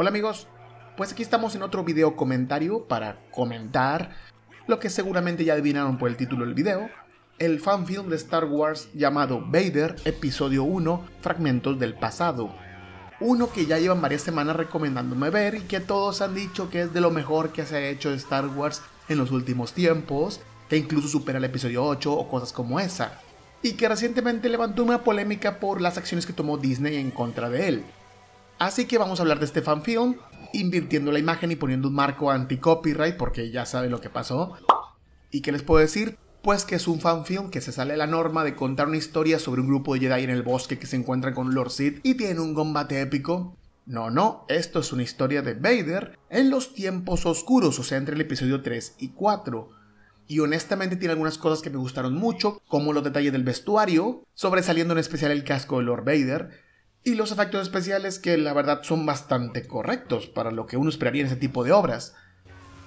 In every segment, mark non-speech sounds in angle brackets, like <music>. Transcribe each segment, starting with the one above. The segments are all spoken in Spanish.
Hola amigos, pues aquí estamos en otro video comentario para comentar lo que seguramente ya adivinaron por el título del video, el fanfilm de Star Wars llamado Vader Episodio 1 Fragmentos del Pasado. Uno que ya llevan varias semanas recomendándome ver y que todos han dicho que es de lo mejor que se ha hecho de Star Wars en los últimos tiempos, que incluso supera el episodio 8 o cosas como esa, y que recientemente levantó una polémica por las acciones que tomó Disney en contra de él. Así que vamos a hablar de este fanfilm, invirtiendo la imagen y poniendo un marco anti-copyright, porque ya saben lo que pasó. ¿Y qué les puedo decir? Pues que es un fanfilm que se sale de la norma de contar una historia sobre un grupo de Jedi en el bosque que se encuentra con Lord Sid y tiene un combate épico. No, no, esto es una historia de Vader en los tiempos oscuros, o sea, entre el episodio 3 y 4 y honestamente tiene algunas cosas que me gustaron mucho, como los detalles del vestuario, sobresaliendo en especial el casco de Lord Vader, y los efectos especiales que la verdad son bastante correctos para lo que uno esperaría en ese tipo de obras.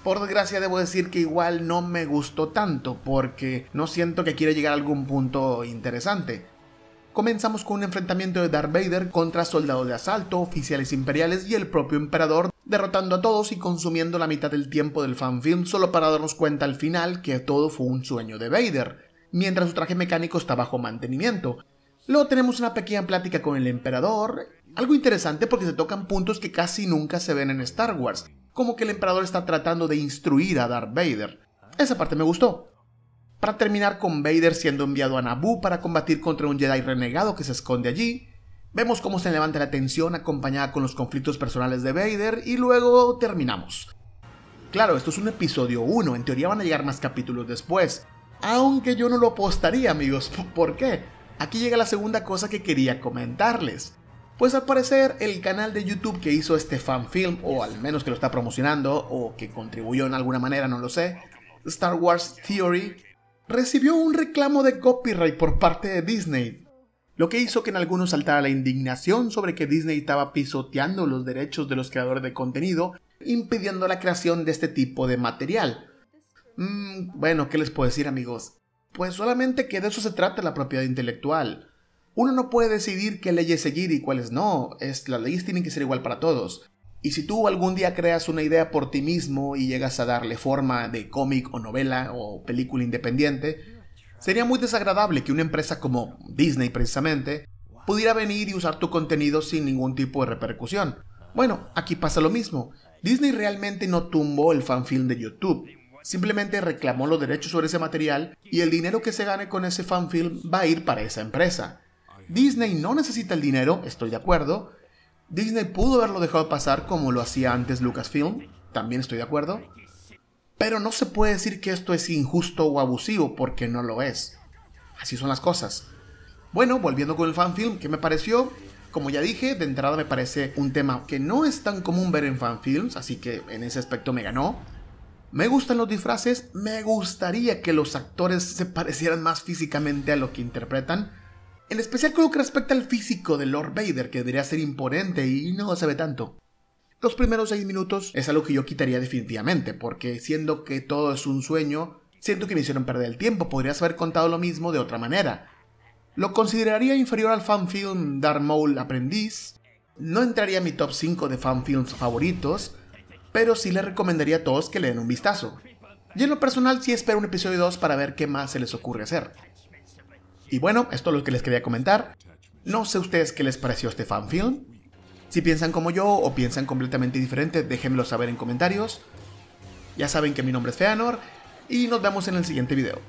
Por desgracia debo decir que igual no me gustó tanto porque no siento que quiera llegar a algún punto interesante. Comenzamos con un enfrentamiento de Darth Vader contra soldados de asalto, oficiales imperiales y el propio emperador, derrotando a todos y consumiendo la mitad del tiempo del fanfilm solo para darnos cuenta al final que todo fue un sueño de Vader, mientras su traje mecánico está bajo mantenimiento, Luego tenemos una pequeña plática con el emperador, algo interesante porque se tocan puntos que casi nunca se ven en Star Wars, como que el emperador está tratando de instruir a Darth Vader. Esa parte me gustó. Para terminar con Vader siendo enviado a Naboo para combatir contra un Jedi renegado que se esconde allí, vemos cómo se levanta la tensión acompañada con los conflictos personales de Vader y luego terminamos. Claro, esto es un episodio 1, en teoría van a llegar más capítulos después, aunque yo no lo apostaría amigos, <laughs> ¿por qué? Aquí llega la segunda cosa que quería comentarles. Pues al parecer el canal de YouTube que hizo este fanfilm, o al menos que lo está promocionando, o que contribuyó en alguna manera, no lo sé, Star Wars Theory, recibió un reclamo de copyright por parte de Disney, lo que hizo que en algunos saltara la indignación sobre que Disney estaba pisoteando los derechos de los creadores de contenido, impidiendo la creación de este tipo de material. Mm, bueno, ¿qué les puedo decir amigos? Pues solamente que de eso se trata la propiedad intelectual. Uno no puede decidir qué leyes seguir y cuáles no, es, las leyes tienen que ser igual para todos. Y si tú algún día creas una idea por ti mismo y llegas a darle forma de cómic o novela o película independiente, sería muy desagradable que una empresa como Disney precisamente pudiera venir y usar tu contenido sin ningún tipo de repercusión. Bueno, aquí pasa lo mismo. Disney realmente no tumbó el fanfilm de YouTube, simplemente reclamó los derechos sobre ese material y el dinero que se gane con ese fanfilm va a ir para esa empresa. Disney no necesita el dinero, estoy de acuerdo. Disney pudo haberlo dejado pasar como lo hacía antes Lucasfilm, también estoy de acuerdo. Pero no se puede decir que esto es injusto o abusivo porque no lo es. Así son las cosas. Bueno, volviendo con el fanfilm, ¿qué me pareció? Como ya dije, de entrada me parece un tema que no es tan común ver en fanfilms, así que en ese aspecto me ganó. Me gustan los disfraces, me gustaría que los actores se parecieran más físicamente a lo que interpretan, en especial con lo que respecta al físico de Lord Vader, que debería ser imponente y no se ve tanto. Los primeros 6 minutos es algo que yo quitaría definitivamente, porque siendo que todo es un sueño, siento que me hicieron perder el tiempo, podrías haber contado lo mismo de otra manera. Lo consideraría inferior al fanfilm Dark Maul Aprendiz, no entraría en mi top 5 de fanfilms favoritos, pero sí les recomendaría a todos que le den un vistazo. Y en lo personal sí espero un episodio 2 para ver qué más se les ocurre hacer. Y bueno, esto es lo que les quería comentar. No sé ustedes qué les pareció este fanfilm. Si piensan como yo o piensan completamente diferente, déjenmelo saber en comentarios. Ya saben que mi nombre es Feanor y nos vemos en el siguiente video.